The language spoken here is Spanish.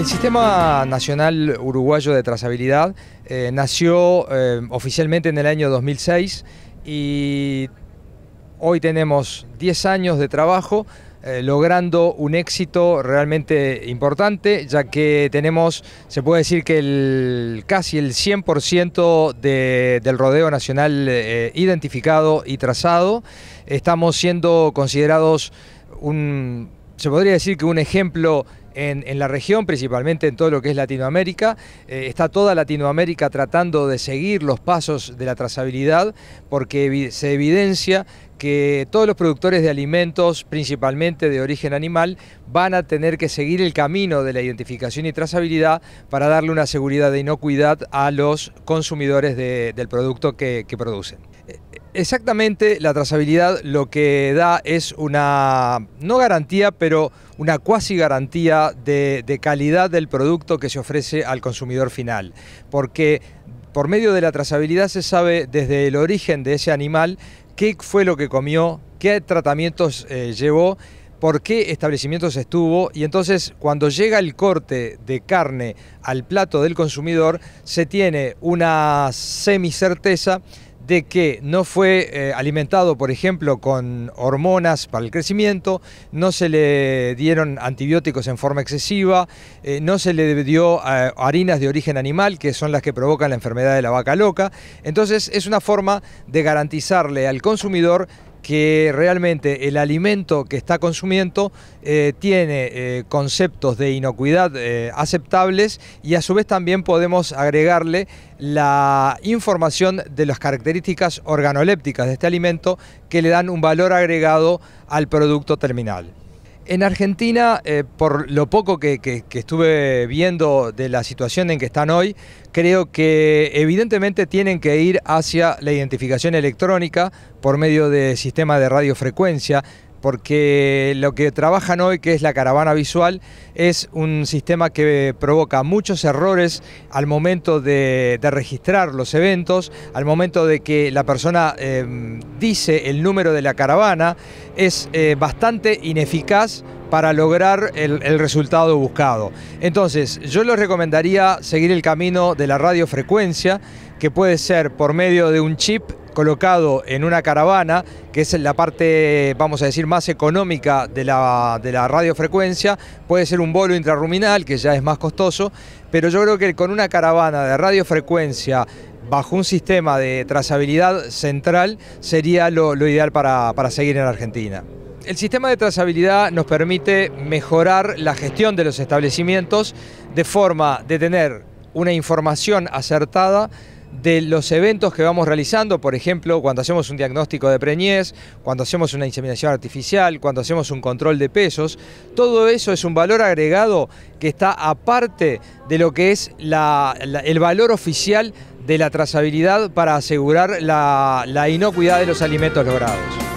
El Sistema Nacional Uruguayo de Trazabilidad eh, nació eh, oficialmente en el año 2006 y hoy tenemos 10 años de trabajo eh, logrando un éxito realmente importante, ya que tenemos, se puede decir que el, casi el 100% del rodeo nacional identificado y trazado. Estamos siendo considerados un, se podría decir que un ejemplo en, la región, principalmente en todo lo que es Latinoamérica. Eh, está toda Latinoamérica tratando de seguir los pasos de la trazabilidad porque se evidencia que todos los productores de alimentos, principalmente de origen animal, van a tener que seguir el camino de la identificación y trazabilidad para darle una seguridad de inocuidad a los consumidores del producto que producen eh, Exactamente, la trazabilidad lo que da es una, no garantía, pero una cuasi garantía de, calidad del producto que se ofrece al consumidor final. Porque por medio de la trazabilidad se sabe desde el origen de ese animal qué fue lo que comió, qué tratamientos eh, llevó por qué establecimientos estuvo y entonces cuando llega el corte de carne al plato del consumidor se tiene una semicerteza de que no fue eh, alimentado, por ejemplo, con hormonas para el crecimiento, no se le dieron antibióticos en forma excesiva, eh, no se le dio eh, harinas de origen animal, que son las que provocan la enfermedad de la vaca loca. Entonces es una forma de garantizarle al consumidor que realmente el alimento que está consumiendo eh, tiene eh, conceptos de inocuidad eh, aceptables y a su vez también podemos agregarle la información de las características organolépticas de este alimento que le dan un valor agregado al producto terminal. En Argentina, eh, por lo poco que, que, estuve viendo de la situación en que están hoy, creo que evidentemente tienen que ir hacia la identificación electrónica por medio de sistema de radiofrecuencia porque lo que trabajan hoy, que es la caravana visual, es un sistema que provoca muchos errores al momento de, registrar los eventos, al momento de que la persona em, dice el número de la caravana, es eh, bastante ineficaz para lograr el, el, resultado buscado. Entonces, yo les recomendaría seguir el camino de la radiofrecuencia, que puede ser por medio de un chip colocado en una caravana, que es la parte, vamos a decir, más económica de la, radiofrecuencia. Puede ser un bolo intrarruminal, que ya es más costoso, pero yo creo que con una caravana de radiofrecuencia bajo un sistema de trazabilidad central sería lo, ideal para, para seguir en Argentina. El sistema de trazabilidad nos permite mejorar la gestión de los establecimientos de forma de tener una información acertada de los eventos que vamos realizando, por ejemplo, cuando hacemos un diagnóstico de preñez, cuando hacemos una inseminación artificial, cuando hacemos un control de pesos, todo eso es un valor agregado que está aparte de lo que es el valor oficial de la trazabilidad para asegurar la inocuidad de los alimentos logrados.